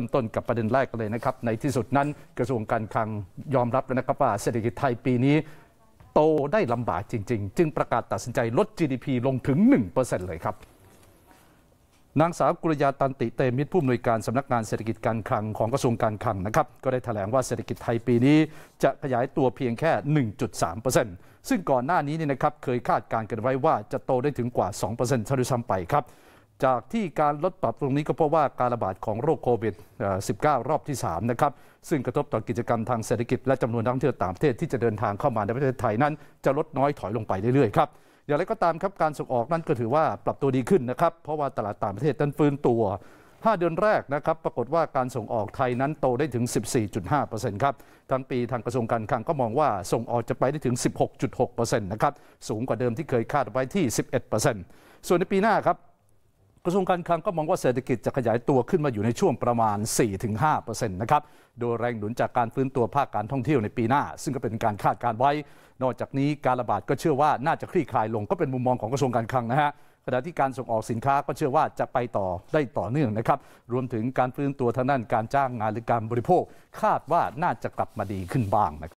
ริ่มต้นกับประเด็นแรกเลยนะครับในที่สุดนั้นกระทรวงการคลัง ยอมรับแล้วนะครับ ว่าเศรษฐกิจไทยปีนี้โตได้ลำบากจริง ๆ จึงประกาศตัดสินใจลด GDP ลงถึง 1%เลยครับ นางสาวกุลยาตันติเตมิตรผู้อำนวยการสำนักงานเศรษฐกิจการคลังของกระทรวงการคลังนะครับก็ได้แถลงว่าเศรษฐกิจไทยปีนี้จะขยายตัวเพียงแค่ 1.3%ซึ่งก่อนหน้านี้นี่นะครับเคยคาดการณ์กันไว้ว่าจะโตได้ถึงกว่า2%เท่าด้ซ้ำไปครับจากที่การลดปรับตรงนี้ก็เพราะว่าการระบาดของโรคโควิด -19 รอบที่ 3 นะครับ ซึ่งกระทบต่อกิจกรรมทางเศรษฐกิจและจำนวนนักท่องเที่ยวต่างประเทศที่จะเดินทางเข้ามาในประเทศไทยนั้นจะลดน้อยถอยลงไปเรื่อย ๆ ครับ อย่างไรก็ตามครับการส่งออกนั้นก็ถือว่าปรับตัวดีขึ้นนะครับ เพราะว่าตลาดต่างประเทศนั้นฟื้นตัว 5 เดือนแรกนะครับ ปรากฏว่าการส่งออกไทยนั้นโตได้ถึง 14.5%ครับทั้งปีทางกระทรวงการคลังก็มองว่าส่งออกจะไปได้ถึง16.6%นะครับ สูงกว่าเดิมที่เคยคาดไว้ที่ 11%ส่วนในปีหน้าครับกระทรวงการคลังก็มองว่าเศรษฐกิจจะขยายตัวขึ้นมาอยู่ในช่วงประมาณ 4-5%นะครับโดยแรงหนุนจากการฟื้นตัวภาคการท่องเที่ยวในปีหน้า ซึ่งก็เป็นการคาดการไว้ นอกจากนี้การระบาดก็เชื่อว่าน่าจะคลี่คลายลงก็เป็นมุมมองของกระทรวงการคลังนะฮะขณะที่การส่งออกสินค้าก็เชื่อว่าจะไปต่อได้ต่อเนื่องนะครับรวมถึงการฟื้นตัวทางด้านการจ้างงานหรือการบริโภค คาดว่าน่าจะกลับมาดีขึ้นบ้างนะครับ